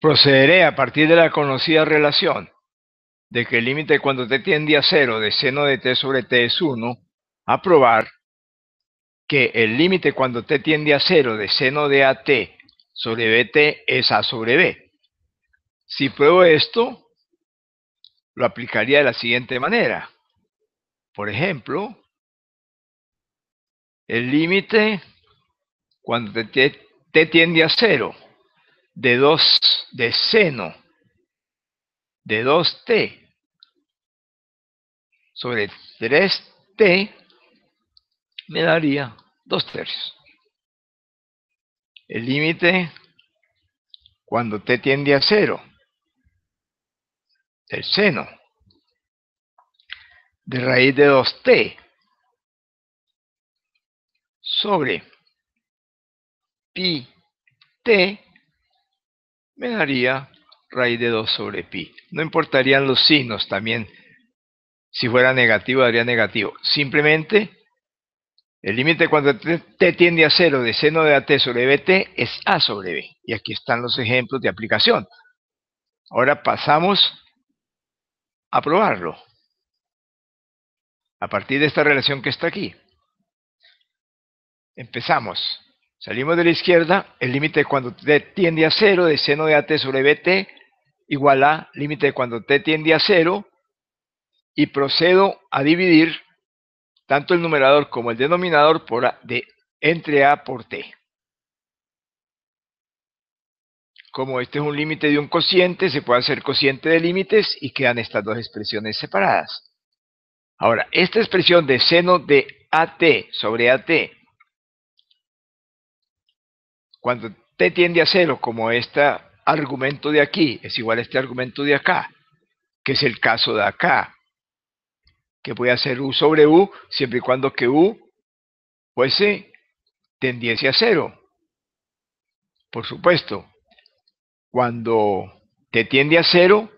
Procederé a partir de la conocida relación de que el límite cuando t tiende a cero de seno de t sobre t es 1, a probar que el límite cuando t tiende a cero de seno de at sobre bt es a sobre b. Si pruebo esto, lo aplicaría de la siguiente manera. Por ejemplo, el límite cuando t, tiende a cero de 2, de seno de 2t sobre 3t me daría 2 tercios. El límite cuando t tiende a 0 del seno de raíz de 2t sobre pi t me daría raíz de 2 sobre pi. No importarían los signos también. Si fuera negativo, daría negativo. Simplemente, el límite cuando t, tiende a 0 de seno de at sobre bt es a sobre b. Y aquí están los ejemplos de aplicación. Ahora pasamos a probarlo. A partir de esta relación que está aquí. Empezamos. Salimos de la izquierda, el límite cuando t tiende a cero de seno de AT sobre BT igual a límite cuando t tiende a cero y procedo a dividir tanto el numerador como el denominador por de, entre a por t. Como este es un límite de un cociente, se puede hacer cociente de límites y quedan estas dos expresiones separadas. Ahora, esta expresión de seno de AT sobre AT cuando t tiende a cero, como este argumento de aquí es igual a este argumento de acá, que es el caso de acá, que voy a hacer u sobre u siempre y cuando que u fuese tendiese a cero. Por supuesto, cuando t tiende a cero,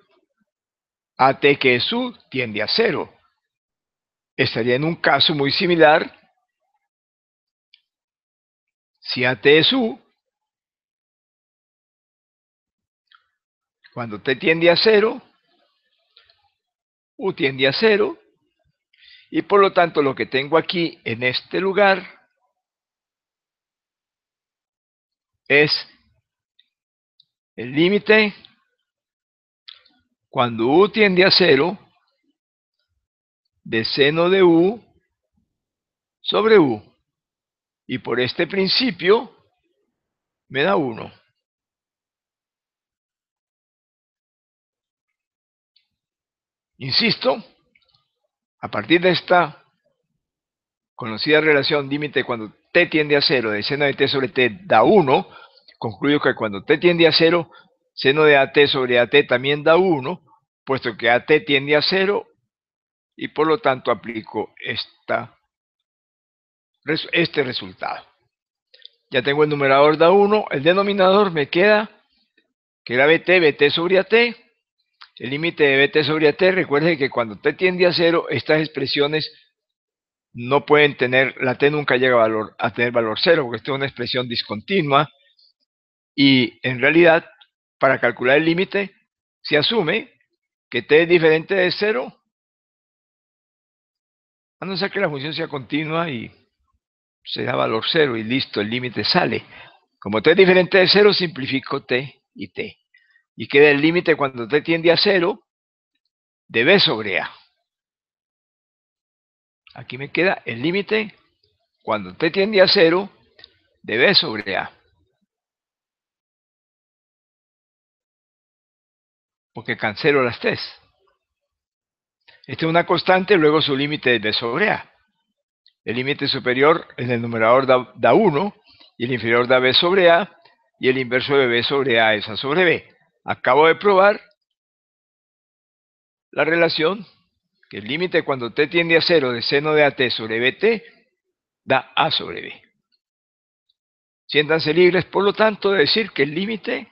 t que es u tiende a cero. Estaría en un caso muy similar si t es u Cuando T tiende a cero, U tiende a cero, y por lo tanto lo que tengo aquí en este lugar es el límite cuando U tiende a cero de seno de U sobre U. Y por este principio me da 1. Insisto, a partir de esta conocida relación límite cuando t tiende a 0 de seno de t sobre t da 1, concluyo que cuando t tiende a 0, seno de at sobre at también da 1, puesto que at tiende a 0 y por lo tanto aplico este resultado. Ya tengo el numerador da 1, el denominador me queda que era bt, bt sobre at, el límite de BT sobre t, Recuerde que cuando T tiende a cero, estas expresiones no pueden tener, la T nunca llega a, valor, a tener valor cero, porque esto es una expresión discontinua, y en realidad, para calcular el límite, se asume que T es diferente de cero, a no ser que la función sea continua y se da valor cero y listo, el límite sale. Como T es diferente de cero, simplifico T y T y queda el límite cuando t tiende a cero de b sobre a. Aquí me queda el límite cuando t tiende a cero de b sobre a. Porque cancelo las tres. Esta es una constante, luego su límite es b sobre a. El límite superior en el numerador da, da 1 y el inferior da b sobre a y el inverso de b sobre a es a sobre b. Acabo de probar la relación que el límite cuando t tiende a cero de seno de at sobre bt da a sobre b. Siéntanse libres, por lo tanto, de decir que el límite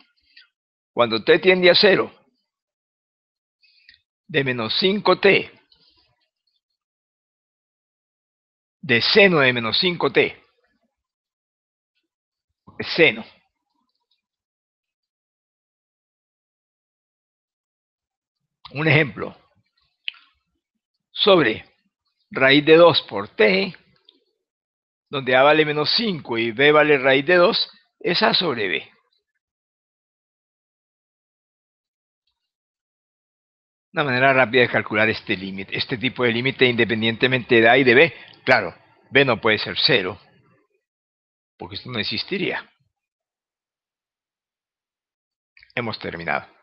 cuando t tiende a cero de menos 5t de seno de menos 5t, seno, Un ejemplo. Sobre raíz de 2 por t, donde a vale menos 5 y b vale raíz de 2, es a sobre b. Una manera rápida de calcular este límite, este tipo de límite independientemente de a y de b. Claro, b no puede ser 0, porque esto no existiría. Hemos terminado.